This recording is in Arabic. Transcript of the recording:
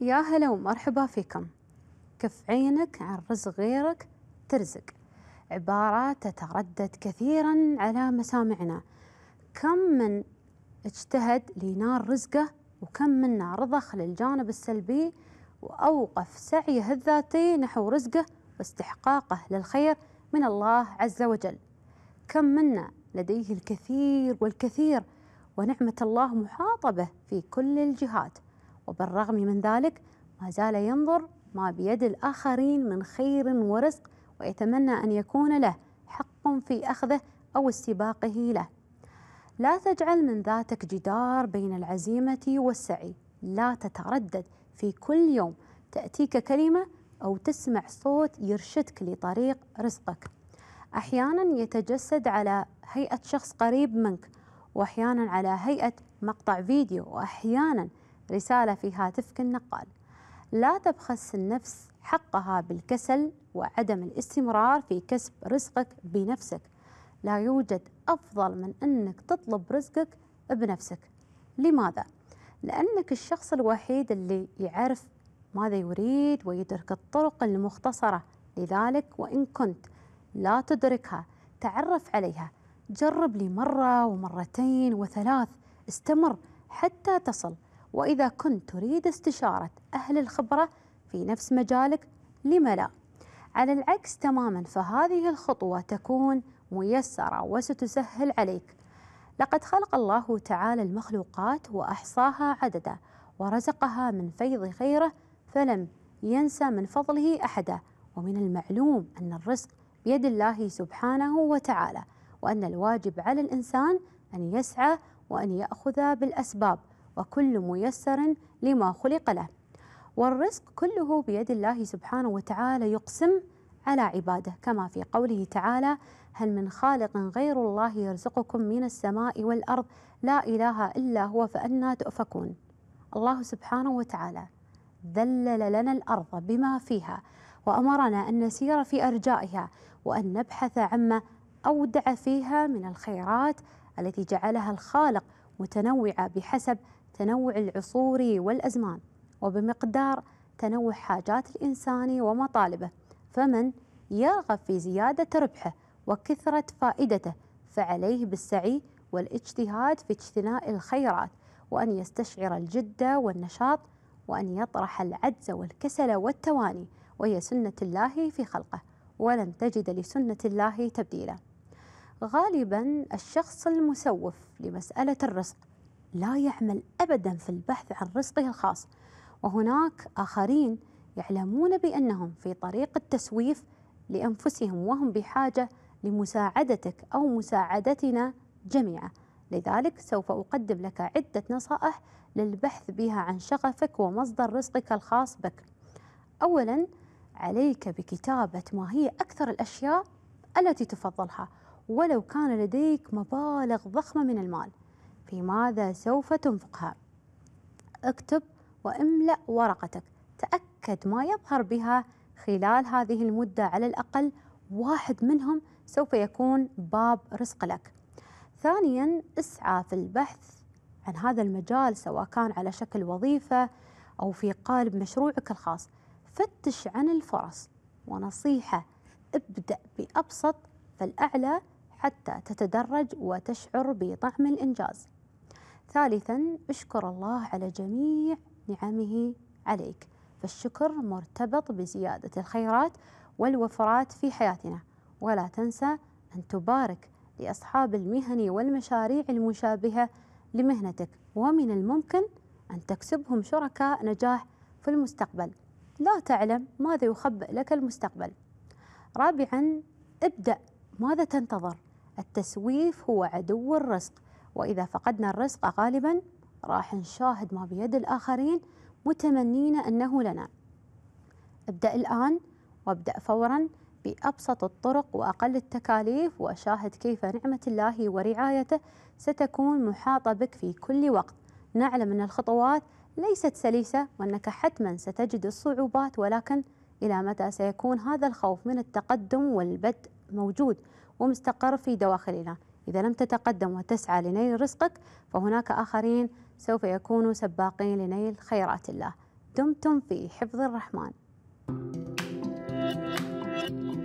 يا هلا ومرحبا فيكم كف عينك عن رزق غيرك ترزق عبارة تتردد كثيرا على مسامعنا كم من اجتهد لينال رزقه وكم منا رضخ للجانب السلبي وأوقف سعيه الذاتي نحو رزقه واستحقاقه للخير من الله عز وجل كم منا لديه الكثير والكثير ونعمة الله محاطة به في كل الجهات وبالرغم من ذلك ما زال ينظر ما بيد الآخرين من خير ورزق ويتمنى أن يكون له حق في أخذه أو استباقه له لا تجعل من ذاتك جدار بين العزيمة والسعي لا تتردد في كل يوم تأتيك كلمة أو تسمع صوت يرشدك لطريق رزقك أحيانا يتجسد على هيئة شخص قريب منك وأحيانا على هيئة مقطع فيديو وأحيانا رسالة في هاتفك النقال لا تبخس النفس حقها بالكسل وعدم الاستمرار في كسب رزقك بنفسك لا يوجد أفضل من أنك تطلب رزقك بنفسك لماذا؟ لأنك الشخص الوحيد اللي يعرف ماذا يريد ويدرك الطرق المختصرة لذلك وإن كنت لا تدركها تعرف عليها جرب لي مرة ومرتين وثلاث استمر حتى تصل وإذا كنت تريد استشارة أهل الخبرة في نفس مجالك لم لا على العكس تماما فهذه الخطوة تكون ميسرة وستسهل عليك لقد خلق الله تعالى المخلوقات وأحصاها عددا ورزقها من فيض خيره فلم ينسى من فضله أحدا ومن المعلوم أن الرزق بيد الله سبحانه وتعالى وأن الواجب على الإنسان أن يسعى وأن يأخذ بالأسباب وكل ميسر لما خلق له والرزق كله بيد الله سبحانه وتعالى يقسم على عباده كما في قوله تعالى هل من خالق غير الله يرزقكم من السماء والارض لا اله الا هو فانى تؤفكون الله سبحانه وتعالى ذلل لنا الارض بما فيها وامرنا ان نسير في ارجائها وان نبحث عما اودع فيها من الخيرات التي جعلها الخالق متنوعه بحسب تنوع العصور والأزمان وبمقدار تنوع حاجات الإنسان ومطالبه فمن يرغب في زيادة ربحه وكثرة فائدته فعليه بالسعي والاجتهاد في اجتناء الخيرات وأن يستشعر الجد والنشاط وأن يطرح العجز والكسل والتواني وهي سنة الله في خلقه ولن تجد لسنة الله تبديلا غالبا الشخص المسوف لمسألة الرزق لا يعمل أبدا في البحث عن رزقه الخاص وهناك آخرين يعلمون بأنهم في طريق التسويف لأنفسهم وهم بحاجة لمساعدتك أو مساعدتنا جميعا لذلك سوف أقدم لك عدة نصائح للبحث بها عن شغفك ومصدر رزقك الخاص بك أولا عليك بكتابة ما هي أكثر الأشياء التي تفضلها ولو كان لديك مبالغ ضخمة من المال في ماذا سوف تنفقها اكتب واملأ ورقتك تأكد ما يظهر بها خلال هذه المدة على الأقل واحد منهم سوف يكون باب رزق لك ثانيا اسعى في البحث عن هذا المجال سواء كان على شكل وظيفة أو في قالب مشروعك الخاص فتش عن الفرص ونصيحة ابدأ بأبسط فالأعلى حتى تتدرج وتشعر بطعم الإنجاز ثالثا اشكر الله على جميع نعمه عليك فالشكر مرتبط بزيادة الخيرات والوفرات في حياتنا ولا تنسى أن تبارك لأصحاب المهن والمشاريع المشابهة لمهنتك ومن الممكن أن تكسبهم شركاء نجاح في المستقبل لا تعلم ماذا يخبئ لك المستقبل رابعا ابدأ ماذا تنتظر التسويف هو عدو الرزق وإذا فقدنا الرزق غالبا راح نشاهد ما بيد الآخرين متمنين أنه لنا ابدأ الآن وابدأ فورا بأبسط الطرق وأقل التكاليف وشاهد كيف نعمة الله ورعايته ستكون محاطة بك في كل وقت نعلم أن الخطوات ليست سلسة وأنك حتما ستجد الصعوبات ولكن إلى متى سيكون هذا الخوف من التقدم والبدء موجود ومستقر في دواخلنا إذا لم تتقدم وتسعى لنيل رزقك فهناك آخرين سوف يكونوا سباقين لنيل خيرات الله دمتم في حفظ الرحمن thank you